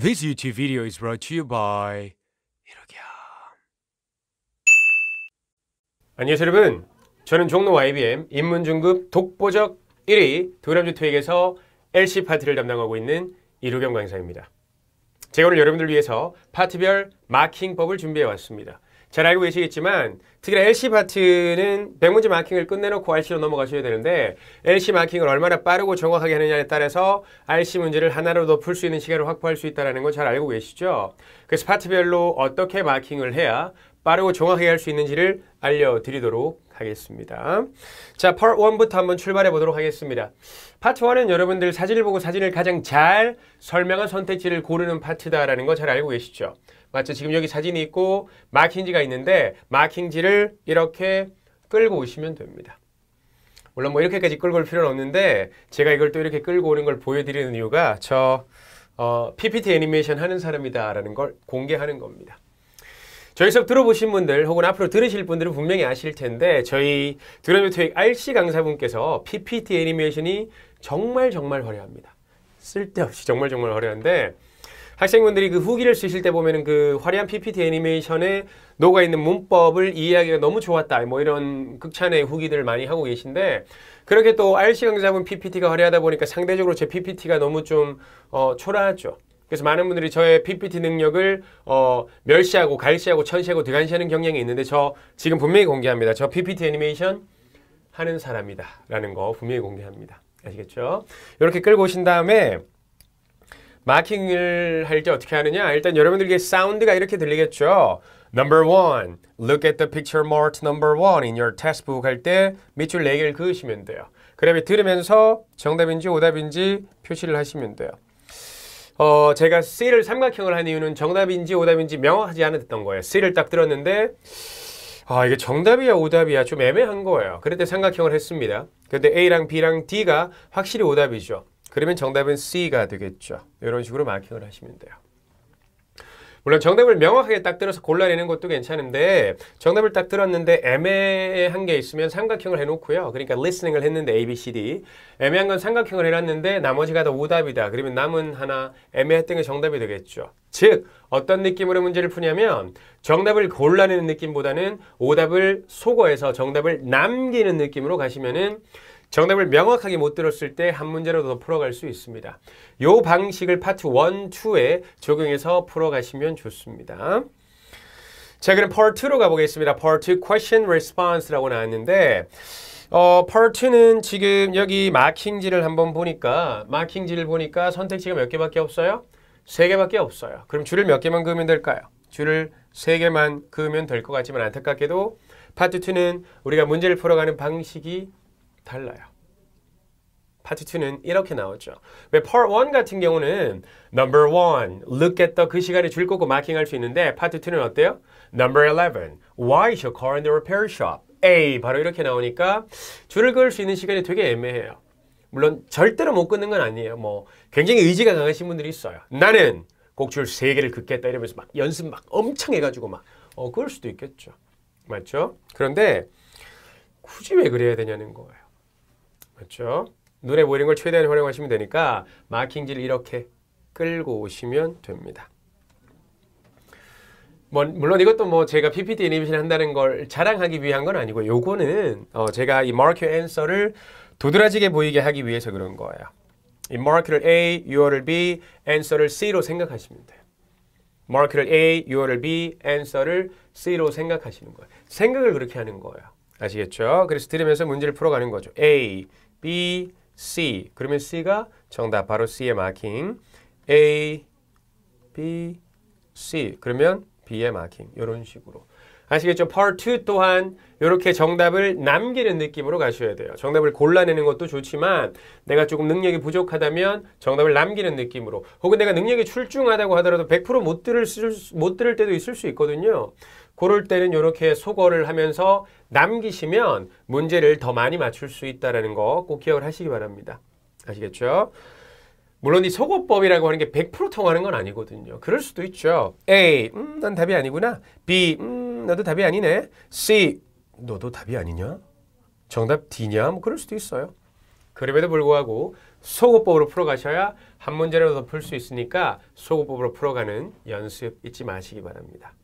This YouTube video is brought to you by 이러기야. 안녕하세요 여러분. 저는 종로 IBM 인문중급 독보적 1위 도람주 토익에서 LC 파트를 담당하고 있는 이루겸 강사입니다. 제가 오늘 여러분들 위해서 파트별 마킹법을 준비해 왔습니다. 잘 알고 계시겠지만 특히나 LC 파트는 100문제 마킹을 끝내놓고 RC로 넘어가셔야 되는데 LC 마킹을 얼마나 빠르고 정확하게 하느냐에 따라서 RC 문제를 하나로 높풀수 있는 시간을 확보할 수 있다는 걸잘 알고 계시죠? 그래서 파트별로 어떻게 마킹을 해야 빠르고 정확하게 할 수 있는지를 알려드리도록 하겠습니다. 자, 파트 1부터 한번 출발해 보도록 하겠습니다. 파트 1은 여러분들 사진을 보고 사진을 가장 잘 설명한 선택지를 고르는 파트다라는 거 잘 알고 계시죠? 맞죠? 지금 여기 사진이 있고 마킹지가 있는데 마킹지를 이렇게 끌고 오시면 됩니다. 물론 뭐 이렇게까지 끌고 올 필요는 없는데 제가 이걸 또 이렇게 끌고 오는 걸 보여드리는 이유가 저 어, PPT 애니메이션 하는 사람이다 라는 걸 공개하는 겁니다. 저희 수업 들어보신 분들 혹은 앞으로 들으실 분들은 분명히 아실 텐데 저희 드럼미 토익 RC 강사분께서 PPT 애니메이션이 정말 정말 화려합니다. 쓸데없이 정말 정말 화려한데 학생분들이 그 후기를 쓰실 때 보면은 그 화려한 PPT 애니메이션에 녹아 있는 문법을 이해하기가 너무 좋았다. 뭐 이런 극찬의 후기들을 많이 하고 계신데 그렇게 또 RC 강좌분 PPT가 화려하다 보니까 상대적으로 제 PPT가 너무 좀 어, 초라하죠. 그래서 많은 분들이 저의 PPT 능력을 어, 멸시하고 갈시하고 천시하고 대간시하는 경향이 있는데 저 지금 분명히 공개합니다. 저 PPT 애니메이션 하는 사람이다 라는 거 분명히 공개합니다. 아시겠죠? 이렇게 끌고 오신 다음에 마킹을 할 때 어떻게 하느냐? 일단 여러분들에게 사운드가 이렇게 들리겠죠. Number one, look at the picture marked number one in your textbook 할 때 밑줄 4개를 그으시면 돼요. 그다음 들으면서 정답인지 오답인지 표시를 하시면 돼요. 어, 제가 C를 삼각형을 한 이유는 정답인지 오답인지 명확하지 않았던 거예요. C를 딱 들었는데 아 이게 정답이야 오답이야 좀 애매한 거예요. 그럴 때 삼각형을 했습니다. 그런데 A랑 B랑 D가 확실히 오답이죠. 그러면 정답은 C가 되겠죠. 이런 식으로 마킹을 하시면 돼요. 물론 정답을 명확하게 딱 들어서 골라내는 것도 괜찮은데 정답을 딱 들었는데 애매한 게 있으면 삼각형을 해놓고요. 그러니까 리스닝을 했는데 A, B, C, D 애매한 건 삼각형을 해놨는데 나머지가 다 오답이다. 그러면 남은 하나 애매했던 게 정답이 되겠죠. 즉 어떤 느낌으로 문제를 푸냐면 정답을 골라내는 느낌보다는 오답을 속어해서 정답을 남기는 느낌으로 가시면은 정답을 명확하게 못 들었을 때 한 문제라도 더 풀어갈 수 있습니다. 요 방식을 파트 1, 2에 적용해서 풀어가시면 좋습니다. 자, 그럼 p a 2로 가보겠습니다. p a 2 question response라고 나왔는데 어, p a 2는 지금 여기 마킹지를 한번 보니까 마킹지를 보니까 선택지가 몇 개밖에 없어요? 세 개밖에 없어요. 그럼 줄을 몇 개만 그으면 될까요? 줄을 세 개만 그으면 될 것 같지만 안타깝게도 파트 2는 우리가 문제를 풀어가는 방식이 달라요. 파트 2는 이렇게 나오죠. 왜 p a 1 같은 경우는 number 1, look at the 그 시간에 줄 거고 마킹할 수 있는데 파트 2는 어때요? number 11, why is your car in the repair shop? A 바로 이렇게 나오니까 줄을 그을 수 있는 시간이 되게 애매해요. 물론 절대로 못 끊는 건 아니에요. 뭐 굉장히 의지가 강하신 분들이 있어요. 나는 곡줄 3개를 긋겠다 이러면서 막 연습 막 엄청 해가지고 막 어, 그럴 수도 있겠죠. 맞죠? 그런데 굳이 왜 그래야 되냐는 거예요. 맞죠? 그렇죠? 눈에 보이는 걸 최대한 활용하시면 되니까 마킹지를 이렇게 끌고 오시면 됩니다. 뭐, 물론 이것도 뭐 제가 PPT 애니메이션 한다는 걸 자랑하기 위한 건 아니고 요거는 어 제가 이 마크 앤서를 도드라지게 보이게 하기 위해서 그런 거예요. 이 마크를 A, UR을 B, a n 를 C로 생각하시면 돼요. 마크를 A, UR을 B, a n 를 C로 생각하시는 거예요. 생각을 그렇게 하는 거예요. 아시겠죠? 그래서 들으면서 문제를 풀어가는 거죠. A, B, C. 그러면 C가 정답. 바로 C의 마킹. A, B, C. 그러면 B의 마킹. 이런 식으로. 아시겠죠? Part 2 또한 이렇게 정답을 남기는 느낌으로 가셔야 돼요. 정답을 골라내는 것도 좋지만 내가 조금 능력이 부족하다면 정답을 남기는 느낌으로 혹은 내가 능력이 출중하다고 하더라도 100%못 들을, 수, 못 들을 때도 있을 수 있거든요. 고럴 때는 이렇게 소거를 하면서 남기시면 문제를 더 많이 맞출 수 있다는 거 꼭 기억을 하시기 바랍니다. 아시겠죠? 물론 이 소거법이라고 하는 게 100% 통하는 건 아니거든요. 그럴 수도 있죠. A, 음, 난 답이 아니구나. B, 음, 너도 답이 아니네. C, 너도 답이 아니냐? 정답 D냐? 뭐 그럴 수도 있어요. 그럼에도 불구하고 소거법으로 풀어가셔야 한 문제라도 더 풀 수 있으니까 소거법으로 풀어가는 연습 잊지 마시기 바랍니다.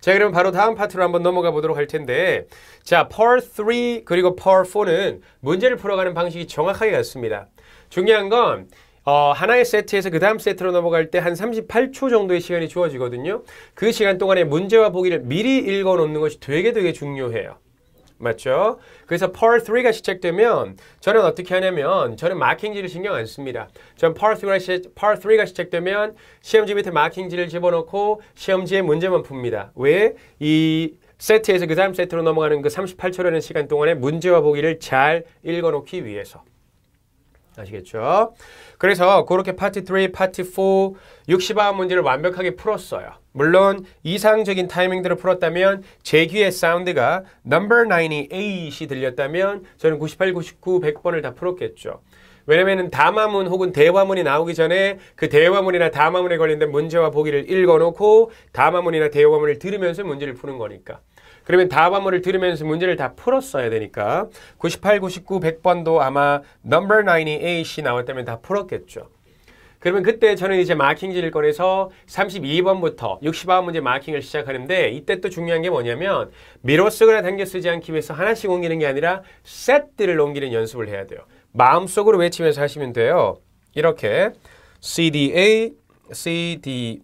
자, 그럼 바로 다음 파트로 한번 넘어가 보도록 할 텐데 자, par 3 그리고 par 4는 문제를 풀어가는 방식이 정확하게 같습니다. 중요한 건 어, 하나의 세트에서 그 다음 세트로 넘어갈 때 한 38초 정도의 시간이 주어지거든요. 그 시간 동안에 문제와 보기를 미리 읽어 놓는 것이 되게 되게 중요해요. 맞죠? 그래서 par 3가 시작되면 저는 어떻게 하냐면 저는 마킹지를 신경 안 씁니다. 전 par 3가, 시, par 3가 시작되면 시험지 밑에 마킹지를 집어넣고 시험지에 문제만 풉니다. 왜? 이 세트에서 그 다음 세트로 넘어가는 그 38초라는 시간 동안에 문제와 보기를 잘 읽어놓기 위해서. 아시겠죠? 그래서 그렇게 파트 3, 파트 4, 60화 문제를 완벽하게 풀었어요. 물론 이상적인 타이밍대로 풀었다면 제 귀에 사운드가 n u 98이 들렸다면 저는 98, 99, 100번을 다 풀었겠죠. 왜냐면은 담화문 혹은 대화문이 나오기 전에 그 대화문이나 담화문에 관련된 문제와 보기를 읽어놓고 담화문이나 대화문을 들으면서 문제를 푸는 거니까. 그러면 답안물을 들으면서 문제를 다 풀었어야 되니까 98, 99, 100번도 아마 number 98이 나왔다면 다 풀었겠죠. 그러면 그때 저는 이제 마킹지를 꺼내서 32번부터 60화문제 마킹을 시작하는데 이때 또 중요한 게 뭐냐면 미로 쓰거나 당겨 쓰지 않기 위해서 하나씩 옮기는 게 아니라 셋들을 옮기는 연습을 해야 돼요. 마음속으로 외치면서 하시면 돼요. 이렇게 CDA, CDA,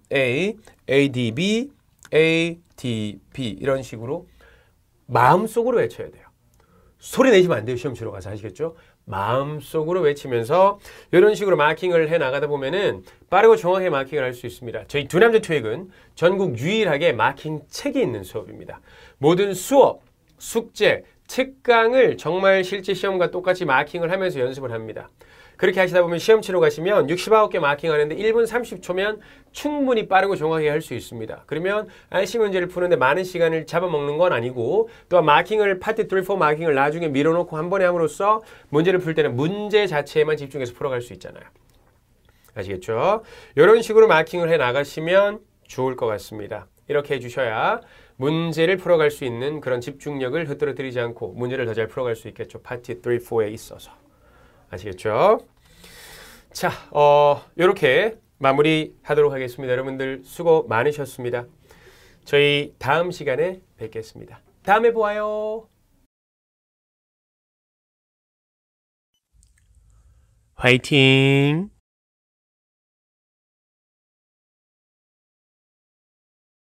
ADB, A, DP 이런 식으로 마음속으로 외쳐야 돼요. 소리 내시면 안 돼요. 시험치러 가서 아시겠죠? 마음속으로 외치면서 이런 식으로 마킹을 해 나가다 보면은 빠르고 정확하게 마킹을 할 수 있습니다. 저희 두남자 토익은 전국 유일하게 마킹 책이 있는 수업입니다. 모든 수업, 숙제, 특강을 정말 실제 시험과 똑같이 마킹을 하면서 연습을 합니다. 그렇게 하시다 보면 시험 치러 가시면 69개 마킹하는데 1분 30초면 충분히 빠르고 정확하게 할 수 있습니다. 그러면 IC 문제를 푸는데 많은 시간을 잡아먹는 건 아니고 또한 마킹을 파트 3, 4 마킹을 나중에 밀어놓고 한 번에 함으로써 문제를 풀 때는 문제 자체에만 집중해서 풀어갈 수 있잖아요. 아시겠죠? 이런 식으로 마킹을 해 나가시면 좋을 것 같습니다. 이렇게 해주셔야 문제를 풀어갈 수 있는 그런 집중력을 흐트러뜨리지 않고 문제를 더 잘 풀어갈 수 있겠죠. 파트 3, 4에 있어서. 아시겠죠? 자, 어, 이렇게 마무리하도록 하겠습니다. 여러분들 수고 많으셨습니다. 저희 다음 시간에 뵙겠습니다. 다음에 보아요. 欢迎。